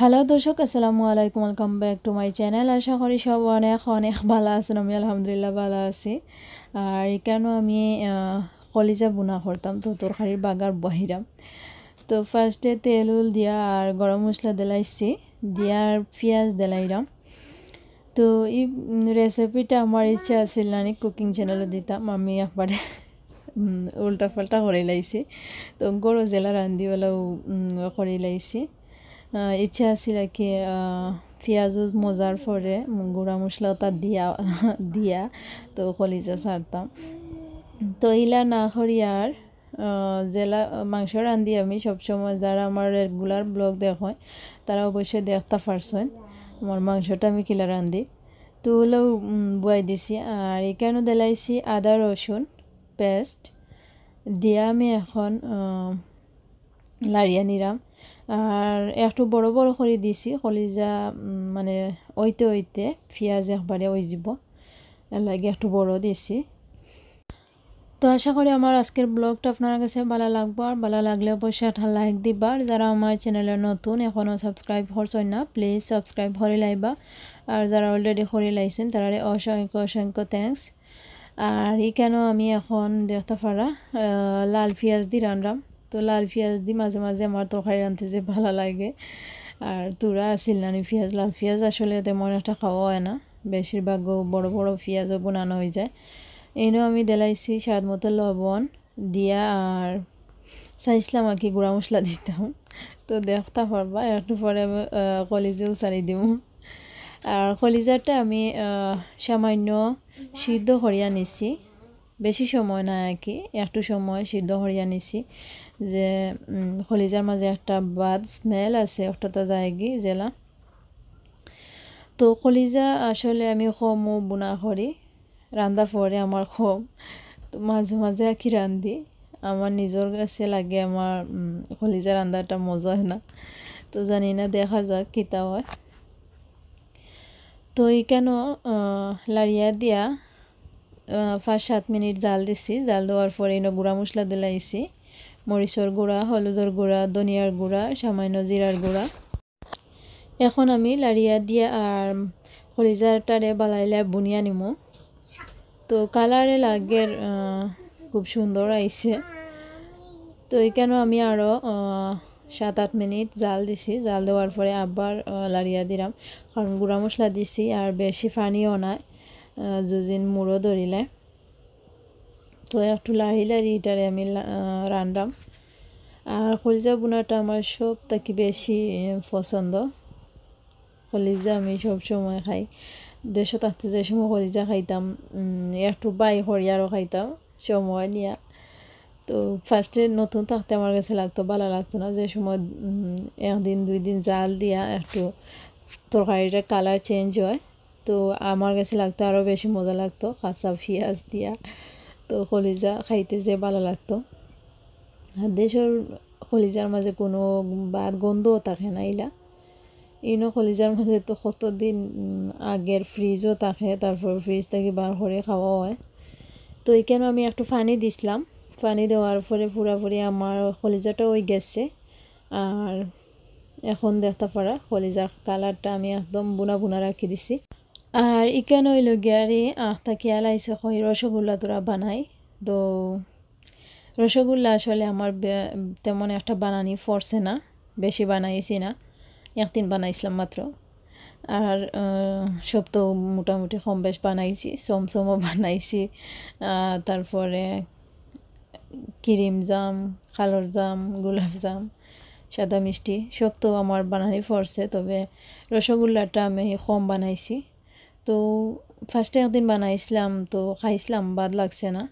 hello দর্শক আসসালামু আলাইকুম welcome back to my channel আশা করি সব অনেক অনেক ভালো আছেন আমি আলহামদুলিল্লাহ ভালো আছি আর কেন আমি কলিজা বোনা করতাম তো তরকারির বাগার বহিরাম তো ফার্স্টে তেল উল দিয়া আর গরম মশলা দেলাইছি দিয়ার পেঁয়াজ দেলাইরাম তো এই রেসিপিটা আমার ইচ্ছা আছিল না কুকিং চ্যানেলও দিতাম আমি একবারে উল্টা পাল্টা করে লাইছি তো গরু জেলা রান্ধিওয়ালাও করে লাইছি ইচ্ছা আছিল আর কি পেঁয়াজ মজার পরে গুঁড়া তার দিয়া দিয়া তো কলিজা ছাড়তাম তো এইলা না আর জেলা মাংস রান্ধি আমি সবসময় যারা আমার রেগুলার ব্লগ দেখ তারা অবশ্যই দেখতে পারছেন আমার মাংসটা আমি কিলা রান্ধি তো হলেও বয়াই দিছি আর এখানে দেলাইছি আদা রসুন পেস্ট দিয়া আমি এখন লাড়িয়া নিলাম আর একটু বড় বড় করে দিছি কলিজা মানে ওইতে ওইতে পিঁয়াজ একবারে ওই যাব লাগে একটু বড় দিছি তো আশা করি আমার আজকের ব্লগটা আপনার কাছে ভালো লাগবো আর ভালো লাগলে অবশ্যই একটা লাইক দিবার যারা আমার চ্যানেলে নতুন এখনও সাবস্ক্রাইব করছেন না প্লিজ সাবস্ক্রাইব করে লাইবা আর যারা অলরেডি করে লাইছেন তারা অসংখ্য অসংখ্য থ্যাংকস আর কেন আমি এখন দেখতে পারা লাল পিঁয়াজ দি রান্ডাম তো লাল পেঁয়াজ দিই মাঝে মাঝে আমার তরকারি রাঁধতে যে ভালো লাগে আর তুরা নানি পেঁয়াজ লাল পেঁয়াজ আসলে মনে একটা খাওয়া হয় না বেশিরভাগ বড় বড় পেঁয়াজও বোনানো হয়ে যায় এনেও আমি দেলাইছি স্বাদ মতো লবণ দিয়া আর চাইছিলাম আর কি গুঁড়া মশলা দিতাম তো দেখতে পারবা একটু পরে কলিজেও সারি দিব আর কলিজাটা আমি সামান্য সিদ্ধ করিয়া নিছি বেশি সময় না আঁকি কি একটু সময় সিদ্ধ হরিয়া নিছি যে খলিজার মাঝে একটা বাদ স্মেল আছে একটা যায় কি জেলা তো খলিজা আসলে আমি খমও বোনা করি রান্দা পরে আমার খোম তো মাঝে মাঝে আঁকি রান্ধি আমার নিজের কাছে লাগে আমার খলিজা রান্দাটা মজা হয় না তো জানি না দেখা যাক কিতা হয় তো এই কেন লাড়িয়া দিয়া ফার্স্ট সাত মিনিট জাল দিছি জাল দেওয়ার পরে এনে গুঁড়া মশলা দিলাইছি মরিচর গুঁড়া হলুদর গুঁড়া ধনিয়ার গুঁড়া সামান্য জিরার গুঁড়া এখন আমি লাড়িয়া দিয়ে আর বালাই লাই বুনিয়া নিমু তো কালারে লাগে খুব সুন্দর আইছে তো এখানেও আমি আরও সাত আট মিনিট জাল দিছি জাল দেওয়ার পরে আবার লাড়িয়া দিলাম কারণ গুঁড়া মশলা দিছি আর বেশি ফানিও নাই জুজিন মূৰো ধৰিলে তো একটু লাড়ি লাড়ি ইটারে আমি রান্দাম আর কলিজা বোনাটা আমার সব থাকি বেশি পছন্দ কলিজা আমি সব সময় খাই দেশে থাকতে যে সময় কলিজা খাইতাম একটু বাই হরিয়ারও খাইতাম সময় নিয়া তো ফার্স্টে নতুন থাকতে আমার কাছে লাগতো ভালো লাগতো না যে সময় একদিন দুই দিন জাল দিয়া একটু তরকারিটা কালার চেঞ্জ হয় তো আমার কাছে লাগতো আরও বেশি মজা লাগতো কাঁচা পেঁয়াজ দিয়া তো কলিজা খাইতে যে ভালো লাগতো দেশের কলিজার মাঝে কোনো বাদ গন্ধও থাকে না এলা ইনো কলিজার মাঝে তো কতদিন আগের ফ্রিজও থাকে তারপর ফ্রিজ থেকে বার করে খাওয়া হয় তো এখানে আমি একটু পানি দিছিলাম পানি দেওয়ার পরে পুরাপুরি আমার কলিজাটা ওই গেছে আর এখন দেখতে পারা কলিজার কালারটা আমি একদম বুনা বুনা রাখি দিছি আর ইকান ওই লগিয়ারে আখতা কিয়াল আইসে কই রসগোল্লা তোরা বানাই তো রসগোল্লা আসলে আমার তেমন একটা বানানি ফর্সে না বেশি বানাইছি না একদিন বানাইছিলাম মাত্র আর সব তো মোটামুটি কম বেশ বানাইছি সমসমও বানাইছি তারপরে ক্রিম জাম কালোর জাম গোলাপ জাম সাদা মিষ্টি সব তো আমার বানানি ফর্সে তবে রসগোল্লাটা আমি কম বানাইছি তো ফার্স্টে একদিন বানাইছিলাম তো খাইছিলাম বাদ লাগছে না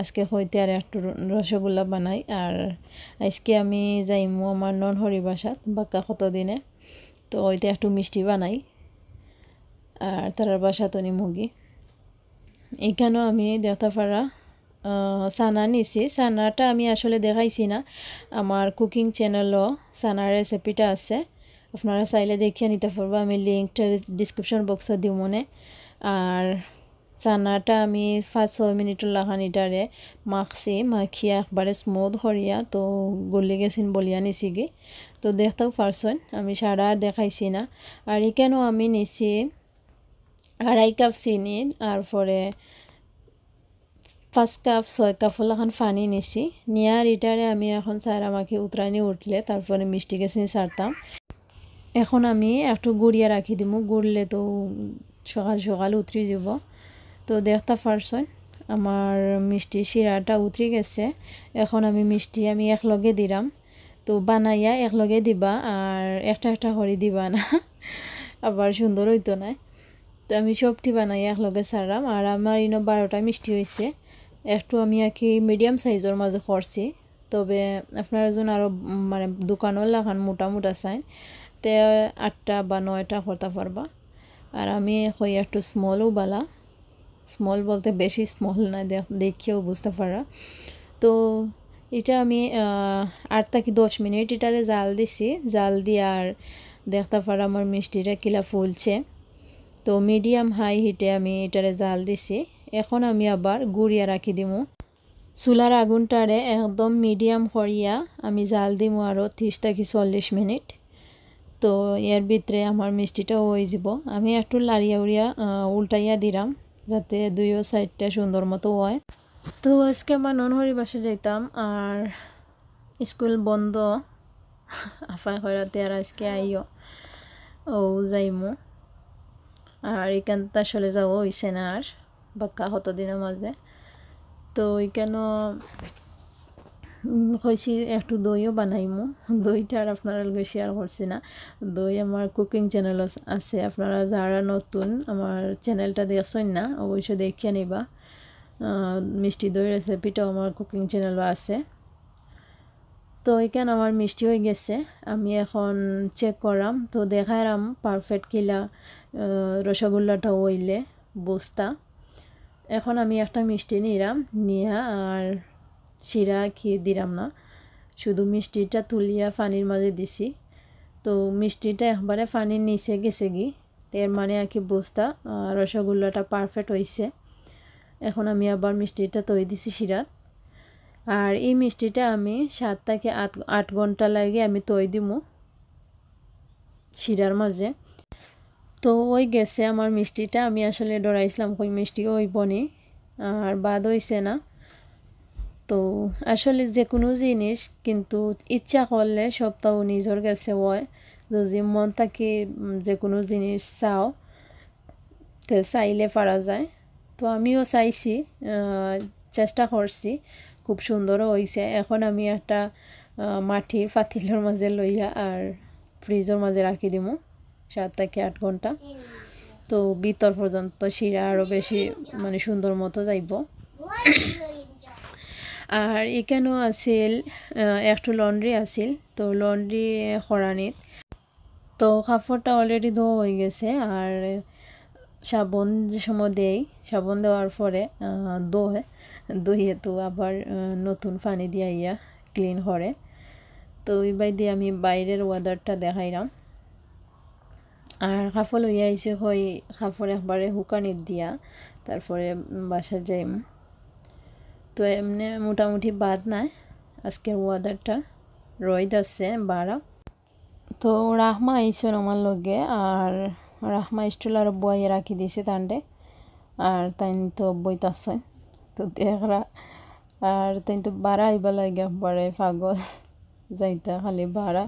আজকে হইতে আর একটু রসগোল্লা বানাই আর আজকে আমি যাইমু আমার নন বা বাক্কা দিনে তো ওইতে একটু মিষ্টি বানাই আর তার বাসা তো মুগি এখানেও আমি দেওতাপাড়া সানা নিছি সানাটা আমি আসলে দেখাইছি না আমার কুকিং চ্যানেলও সানার রেসিপিটা আছে আপনারা চাইলে দেখিয়ে নিতে পারবো আমি লিঙ্কটা ডিসক্রিপশন বক্সে দিব মনে আর চানাটা আমি পাঁচ ছয় মিনিটের ইটারে মাখছি মাখিয়ে একবারে স্মুথ হরিয়া তো গলি গেছেন বলিয়া নিছিগি তো দেখতেও পারছেন আমি সারা আর দেখাইছি না আর এখানেও আমি নিছি আড়াই কাপ চিনি আর পরে পাঁচ কাপ ছয় কাপ লাখান পানি নিছি নিয়ার ইটারে আমি এখন সারা মাখি উতরানি উঠলে তারপরে মিষ্টি গেছিন সারতাম এখন আমি একটু গড়িয়া রাখি দিব গড়লে তো সকাল সকাল উতরি যাব তো ফার্স হয় আমার মিষ্টি শিরাটা উতরি গেছে এখন আমি মিষ্টি আমি একলগে দিলাম তো বানাইয়া একলগে দিবা আর একটা একটা করে দিবা না আবার সুন্দর হইতো না তো আমি সবটি বানাই একলগে সারাম আর আমার ইনো বারোটা মিষ্টি হয়েছে একটু আমি আর মিডিয়াম সাইজের মাঝে করছি তবে আপনারা যেন আরও মানে দোকানও লাগান মোটা মোটা চাই তে আটটা বা নয়টা করতে পারবা আর আমি হই একটু স্মলও বালা স্মল বলতে বেশি স্মল না দেখিও বুঝতে পারা তো এটা আমি আট থেকে দশ মিনিট এটারে জাল দিছি জাল দিয়ে আর দেখতে পারা আমার মিষ্টিটা কিলা ফুলছে তো মিডিয়াম হাই হিটে আমি এটারে জাল দিছি এখন আমি আবার গুড়িয়া রাখি দিমু চুলার আগুনটারে একদম মিডিয়াম করিয়া আমি জাল দিমু আরও ত্রিশ থেকে চল্লিশ মিনিট তো এর ভিতরে আমার মিষ্টিটাও হয়ে যাব আমি একটু লাড়িয়া উড়িয়া উল্টাইয়া দিলাম যাতে দুইও সাইডটা সুন্দর মতো হয় তো আজকে আমার ননহরি বাসে যাইতাম আর স্কুল বন্ধ আফা করাতে আর আজকে আইও ও যাইমু আর এখানটা চলে যাব হইছে না আর বাক্কা হতদিনের মাঝে তো ওইখানে কইছি একটু দইও বানাইমু দইটা আর আপনারা লগে শেয়ার করছি না দই আমার কুকিং চ্যানেল আছে আপনারা যারা নতুন আমার চ্যানেলটা দেখছেন না অবশ্যই দেখিয়ে নিবা মিষ্টি দই রেসিপিটাও আমার কুকিং চ্যানেলও আছে তো এখানে আমার মিষ্টি হয়ে গেছে আমি এখন চেক করাম তো দেখাইলাম পারফেক্ট কিলা রসগোল্লাটা ওইলে বস্তা এখন আমি একটা মিষ্টি নিলাম নিয়ে আর শিরা খেয়ে দিলাম না শুধু মিষ্টিটা তুলিয়া পানির মাঝে দিছি তো মিষ্টিটা একবারে পানির নিচে গেছে গি এর মানে আর কি বস্তা রসগোল্লাটা পারফেক্ট হয়েছে এখন আমি আবার মিষ্টিটা তৈরি দিছি শিরাত আর এই মিষ্টিটা আমি সাত থেকে আট আট ঘন্টা লাগে আমি তৈরি দিব শিরার মাঝে তো ওই গেছে আমার মিষ্টিটা আমি আসলে ডরাইছিলাম কই মিষ্টি ওই বনে আর বাদ হইছে না তো আসলে যে কোনো জিনিস কিন্তু ইচ্ছা করলে সপ্তাহ নিজের কাছে হয় যদি মন থাকে যে কোনো জিনিস চাও তো চাইলে পারা যায় তো আমিও চাইছি চেষ্টা করছি খুব সুন্দরও হয়েছে এখন আমি একটা মাটির ফাতিলের মাঝে লইয়া আর ফ্রিজের মাঝে রাখি দিব সাত থেকে আট ঘন্টা তো বিতর পর্যন্ত শিরা আরও বেশি মানে সুন্দর মতো যাইব আর এখানেও আছিল একটু লন্ড্রি আছিল তো লন্ড্রি খরানিত তো কাপড়টা অলরেডি ধোয়া হয়ে গেছে আর সাবন যে সময় দেয় সাবন দেওয়ার পরে দোয় দইয়ে তো আবার নতুন পানি দিয়ে ইয়া ক্লিন করে তো ওই বাই দিয়ে আমি বাইরের ওয়েদারটা দেখাইলাম আর কাপড় লইয়া আইসে হয় কাপড় একবারে হুকানির দিয়া তারপরে বাসা যাইম তো এমনি মোটামুটি বাদ নাই আজকের ওয়াদারটা রয়েদ আছে বাড়া তো রাহমা আইসন আমার লগে আর রাহমা আর বয় রাখি দিছে তান্ডে আর তাই তো তো আছে তো দেখরা আর তাই তো বাড়া আইবা লাগে পরে ফাগল যাইতা খালি বাড়া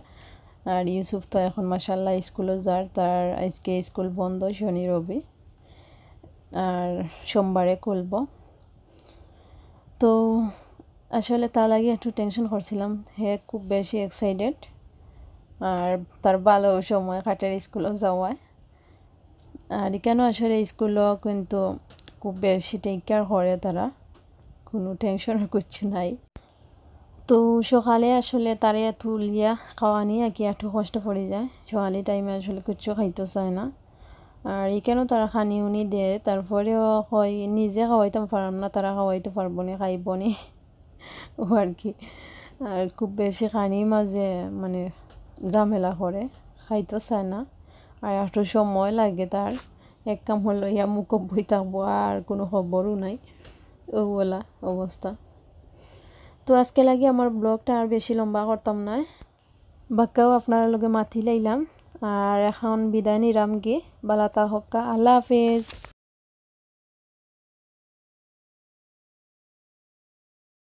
আর ইউসুফ তো এখন মাসাল্লাহ স্কুলও যার তার আজকে স্কুল বন্ধ শনি রবি আর সোমবারে খুলবো তো আসলে তার আগে একটু টেনশন করছিলাম হে খুব বেশি এক্সাইটেড আর তার ভালো সময় কাটার স্কুলও যাওয়ায় আর কেন আসলে স্কুলও কিন্তু খুব বেশি টেক কেয়ার করে তারা কোনো টেনশন করছে নাই তো সকালে আসলে তারা তুলিয়া খাওয়া নিয়ে কি একটু কষ্ট পড়ে যায় সকালে টাইমে আসলে কিছু খাইতে চায় না আর এখানেও তারা খানি উনি দিয়ে তারপরেও হয় নিজে খাওয়াইতাম পারলাম না তারা খাওয়াইতে পারবো নি খাইব নি ও আর কি আর খুব বেশি খানি মাঝে মানে ঝামেলা করে খাইতো চায় না আর একটু সময় লাগে তার এক কাম হলো ইয়া মুখ বই থাকবো আর কোনো খবরও নাই ওলা অবস্থা তো আজকে লাগে আমার ব্লগটা আর বেশি লম্বা করতাম না বাক্কাও আপনার লগে মাথি লাইলাম আর এখন বিদায় নিলাম বালাতা বালা তাহক্কা আল্লাহ হাফেজ